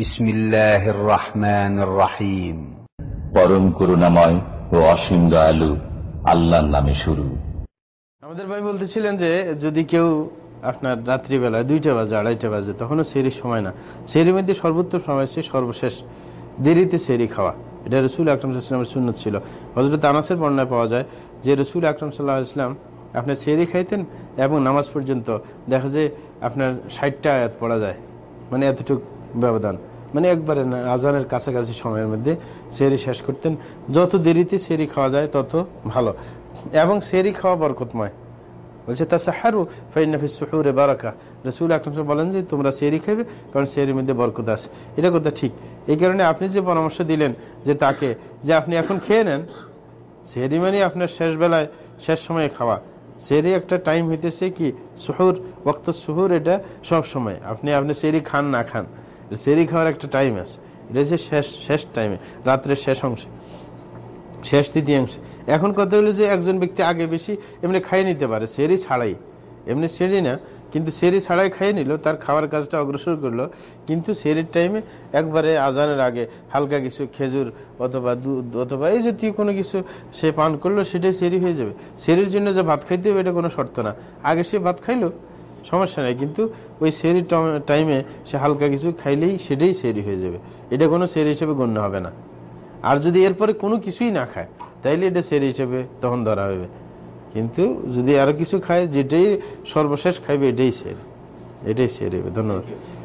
রাহিম পরম করুণাময় ও অসীম দয়ালু আল্লাহর নামে শুরু আমাদের ভাই বলতেছিলেন যে যদি কেউ আপনার রাত্রিবেলায় দুইটা বাজে আড়াইটা বাজে তখনও সেরি সময় না সেরি মধ্যে সর্বোত্তম সময় সে সর্বশেষ দেরিতে সেরি খাওয়া এটা রসুল আকরম সাল্লামের সুন্নত ছিল হজরত আনাসের বর্ণায় পাওয়া যায় যে রসুল আকরম সাল্লাহ ইসলাম আপনার সেরি খাইতেন এবং নামাজ পর্যন্ত দেখা যায় আপনার ষাটটা আয়াত পড়া যায় মানে এতটুকু ব্যবধান মানে একবারে না আজানের কাছাকাছি সময়ের মধ্যে সেরি শেষ করতেন যত দেরিতে সেরি খাওয়া যায় তত ভালো এবং সেরি খাওয়া বরকতময় বলছে তা সাহারু ফাইনাফি সুহুরে বারাকা রসুল আকরম বলেন যে তোমরা সেরি খাবে কারণ সেরির মধ্যে বরকত আছে এটা কথা ঠিক এই কারণে আপনি যে পরামর্শ দিলেন যে তাকে যে আপনি এখন খেয়ে নেন সেরি মানে আপনার শেষ বেলায় শেষ সময়ে খাওয়া সেরি একটা টাইম হইতেছে কি সুহুর বক্ত সুহুর এটা সব সময় আপনি আপনি সেরি খান না খান যে সেরি খাওয়ার একটা টাইম আছে এটা হচ্ছে শেষ শেষ টাইমে রাত্রের শেষ অংশে শেষ তৃতীয়াংশে এখন কথা হলো যে একজন ব্যক্তি আগে বেশি এমনি খাইয়ে নিতে পারে সেরি ছাড়াই এমনি সেরি না কিন্তু সেরি ছাড়াই খাইয়ে নিল তার খাওয়ার কাজটা অগ্রসর করলো কিন্তু সেরির টাইমে একবারে আজানের আগে হালকা কিছু খেজুর অথবা দুধ অথবা এই জাতীয় কোনো কিছু সে পান করলো সেটাই সেরি হয়ে যাবে সেরির জন্য যে ভাত খাইতে হবে এটা কোনো শর্ত না আগে সে ভাত খাইলো সমস্যা নেই কিন্তু ওই সেরি টাইমে সে হালকা কিছু খাইলেই সেটাই সেরি হয়ে যাবে এটা কোনো সেরি হিসেবে গণ্য হবে না আর যদি এরপরে কোনো কিছুই না খায় তাইলে এটা সেরি হিসেবে তখন ধরা হবে কিন্তু যদি আরও কিছু খায় যেটাই সর্বশেষ খাইবে এটাই সেরি এটাই সেরি ধন্যবাদ